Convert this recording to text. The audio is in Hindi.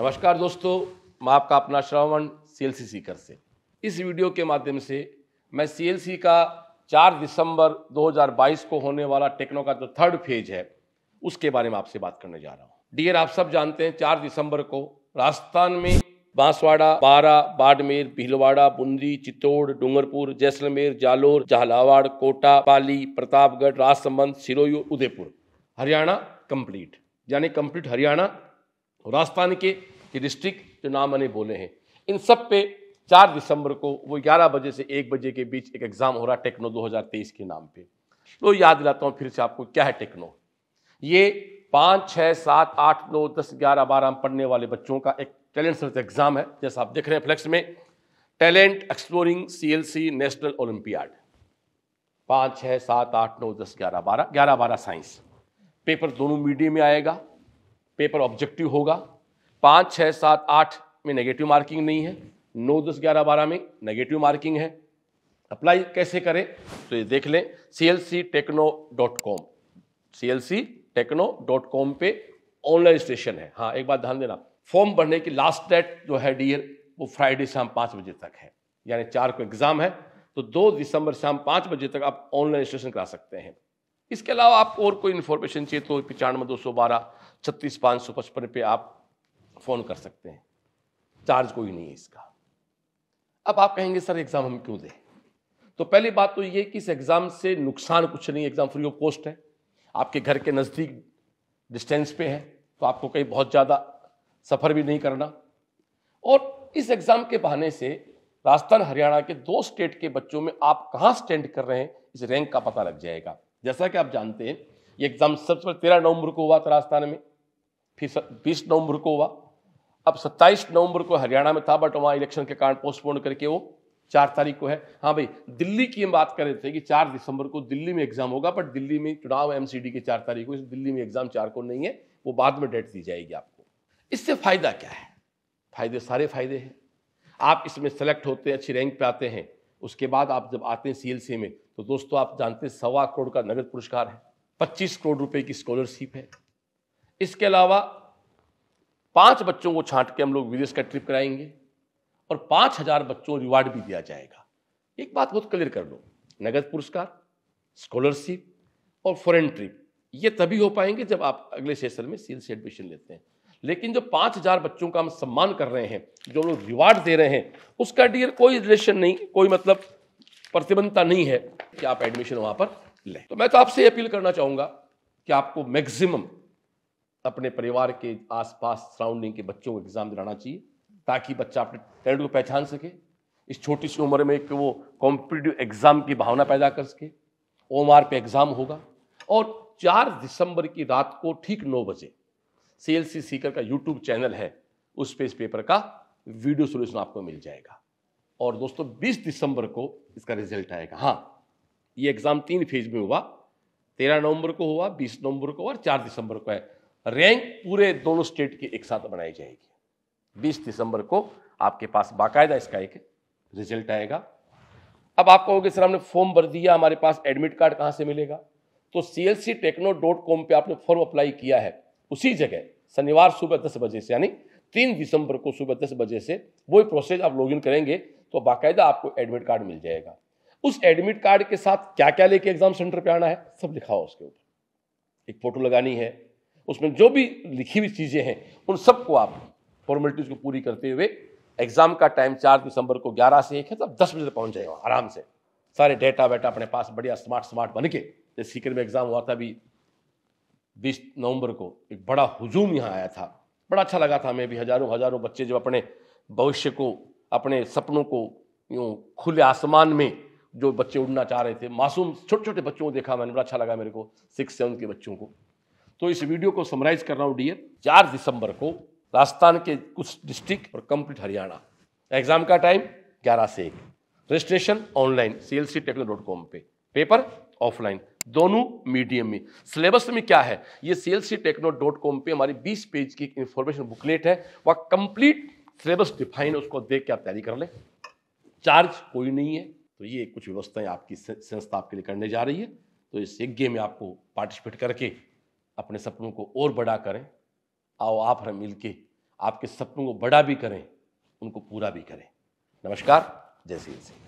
नमस्कार दोस्तों मैं आपका अपना श्रवण सी सीकर से इस वीडियो के माध्यम से मैं सी का 4 दिसंबर 2022 को होने वाला टेक्नो का जो तो थर्ड फेज है उसके बारे में आपसे बात करने जा रहा हूँ डियर आप सब जानते हैं 4 दिसंबर को राजस्थान में बांसवाड़ा बारा बाड़मेर भीलवाड़ा बुंदी चित्तौड़ डूंगरपुर जैसलमेर जालोर झालावाड़ कोटा पाली प्रतापगढ़ राजसमंद सिरोई उदयपुर हरियाणा कंप्लीट यानी कंप्लीट हरियाणा राजस्थान के डिस्ट्रिक्ट जो नाम मैंने बोले हैं इन सब पे चार दिसंबर को वो ग्यारह बजे से एक बजे के बीच एक एग्ज़ाम हो रहा है टेक्नो 2023 के नाम पे तो याद दिलाता हूँ फिर से आपको क्या है टेक्नो ये पाँच छः सात आठ नौ दस ग्यारह बारह पढ़ने वाले बच्चों का एक टैलेंट सर्च एग्ज़ाम है जैसा आप देख रहे हैं फ्लेक्स में talent exploring C national olympiad पाँच छः सात आठ नौ दस ग्यारह बारह ग्यारह बारह साइंस पेपर दोनों मीडियम में आएगा पेपर ऑब्जेक्टिव होगा पाँच छः सात आठ में नेगेटिव मार्किंग नहीं है नौ दस ग्यारह बारह में नेगेटिव मार्किंग है अप्लाई कैसे करें तो ये देख लें C L C techno dot com C L C techno dot com पर ऑनलाइन रजिस्ट्रेशन है हाँ एक बात ध्यान देना फॉर्म भरने की लास्ट डेट जो है डी वो फ्राइडे शाम पाँच बजे तक है यानी चार को एग्ज़ाम है तो दो दिसंबर शाम पाँच बजे तक आप ऑनलाइन रजिस्ट्रेशन करा सकते हैं इसके अलावा आपको और कोई इन्फॉर्मेशन चाहिए तो पचानवे दो सौ बारह छत्तीस पाँच सौ पचपन पे आप फ़ोन कर सकते हैं चार्ज कोई नहीं है इसका अब आप कहेंगे सर एग्ज़ाम हम क्यों दें तो पहली बात तो ये कि इस एग्ज़ाम से नुकसान कुछ नहीं एग्ज़ाम फ्री ऑफ कॉस्ट है आपके घर के नज़दीक डिस्टेंस पे है तो आपको कहीं बहुत ज़्यादा सफ़र भी नहीं करना और इस एग्ज़ाम के बहाने से राजस्थान हरियाणा के दो स्टेट के बच्चों में आप कहाँ स्टैंड कर रहे हैं इस रैंक का पता लग जाएगा जैसा कि आप जानते हैं ये एग्जाम सबसे पहले तेरह नवंबर को हुआ था राजस्थान में फिर बीस नवंबर को हुआ अब सत्ताईस नवंबर को हरियाणा में था बट वहाँ इलेक्शन के कारण पोस्टपोन करके वो चार तारीख को है हाँ भाई दिल्ली की हम बात कर रहे थे कि चार दिसंबर को दिल्ली में एग्जाम होगा बट दिल्ली में चुनाव एम के चार तारीख को इस दिल्ली में एग्जाम चार को नहीं है वो बाद में डेट दी जाएगी आपको इससे फायदा क्या है फायदे सारे फायदे हैं आप इसमें सेलेक्ट होते हैं अच्छी रैंक पे आते हैं उसके बाद आप जब आते हैं सी में तो दोस्तों आप जानते सवा करोड़ का नगद पुरस्कार है पच्चीस करोड़ रुपए की स्कॉलरशिप है इसके अलावा पांच बच्चों को छांट के हम लोग विदेश का ट्रिप कराएंगे और पांच हजार बच्चों रिवार्ड भी दिया जाएगा एक बात बहुत क्लियर कर लो नगद पुरस्कार स्कॉलरशिप और फॉरेन ट्रिप ये तभी हो पाएंगे जब आप अगले सेशन में सील से एडमिशन लेते हैं लेकिन जो पाँच हजार बच्चों का हम सम्मान कर रहे हैं जो लोग रिवार्ड दे रहे हैं उसका डियर कोई रिलेशन नहीं कोई मतलब प्रतिबंधता नहीं है कि आप एडमिशन वहां पर लें तो मैं तो आपसे अपील करना चाहूँगा कि आपको मैक्सिमम अपने परिवार के आसपास सराउंडिंग के बच्चों को एग्ज़ाम दिलाना चाहिए ताकि बच्चा अपने टैलेंट को पहचान सके इस छोटी सी उम्र में एक वो कॉम्पिटिटिव एग्ज़ाम की भावना पैदा कर सके ओम आर पे एग्ज़ाम होगा और चार दिसंबर की रात को ठीक नौ बजे सी एल सी सीकर का यूट्यूब चैनल है उस पर इस पेपर का वीडियो सोल्यूशन आपको मिल जाएगा और दोस्तों 20 दिसंबर को इसका रिजल्ट आएगा हाँ ये एग्ज़ाम तीन फेज में हुआ तेरह नवंबर को हुआ बीस नवंबर को और चार दिसंबर को है रैंक पूरे दोनों स्टेट के एक साथ बनाई जाएगी बीस दिसंबर को आपके पास बाकायदा इसका एक रिजल्ट आएगा अब आप कहोगे सर हमने फॉर्म भर दिया हमारे पास एडमिट कार्ड कहाँ से मिलेगा तो C L C techno dot com पर आपने फॉर्म अप्लाई किया है उसी जगह शनिवार सुबह दस बजे से यानी तीन दिसंबर को सुबह दस बजे से वही प्रोसेस आप लॉगिन करेंगे तो बाकायदा आपको एडमिट कार्ड मिल जाएगा उस एडमिट कार्ड के साथ क्या क्या लेके एग्जाम सेंटर पे आना है सब लिखा हो उसके ऊपर एक फोटो लगानी है उसमें जो भी लिखी हुई चीज़ें हैं उन सबको आप फॉर्मेलिटीज़ को पूरी करते हुए एग्जाम का टाइम चार दिसंबर को ग्यारह से एक है तो आप दस बजे तक पहुँच जाएगा आराम से सारे डेटा वेटा अपने पास बढ़िया स्मार्ट स्मार्ट बन के जैसे सीकर में एग्ज़ाम हुआ था अभी बीस नवंबर को एक बड़ा हुजूम यहाँ आया था बड़ा अच्छा लगा था हमें भी हज़ारों हज़ारों बच्चे जो अपने भविष्य को अपने सपनों को यूँ खुले आसमान में जो बच्चे उड़ना चाह रहे थे मासूम छोटे छोटे बच्चों को देखा मैंने बड़ा अच्छा लगा मेरे को सिक्स सेवन के बच्चों को तो इस वीडियो को समराइज कर रहा हूँ डियर चार दिसंबर को राजस्थान के कुछ डिस्ट्रिक्ट और कंप्लीट हरियाणा एग्जाम का टाइम ग्यारह से एक registration online C L C techno dot com पे पेपर ऑफलाइन दोनों मीडियम में सिलेबस में क्या है ये C L C techno dot com पर हमारी बीस पेज की इंफॉर्मेशन इन्फॉर्मेशन बुकलेट है वह कंप्लीट सिलेबस डिफाइन उसको देख के आप तैयारी कर लें चार्ज कोई नहीं है तो ये कुछ व्यवस्थाएं आपकी संस्था आपके लिए करने जा रही है तो इस यज्ञ में आपको पार्टिसिपेट करके अपने सपनों को और बड़ा करें आओ आप हम मिल के आपके सपनों को बड़ा भी करें उनको पूरा भी करें नमस्कार जय श्री सिंह